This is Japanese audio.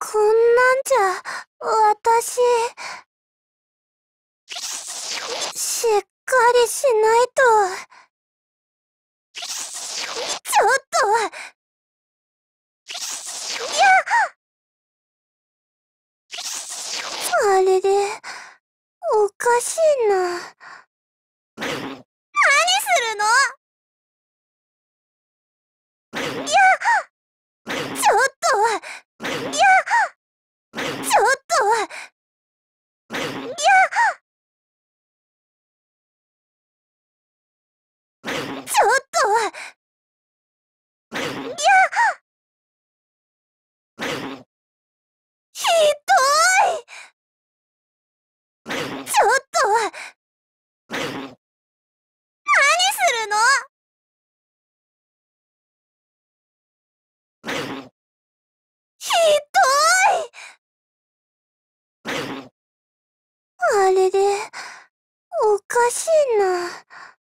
こんなんじゃ、私。しっかりしないと。ちょっといやあれで、おかしいな。何するのいやれ、おかしいな。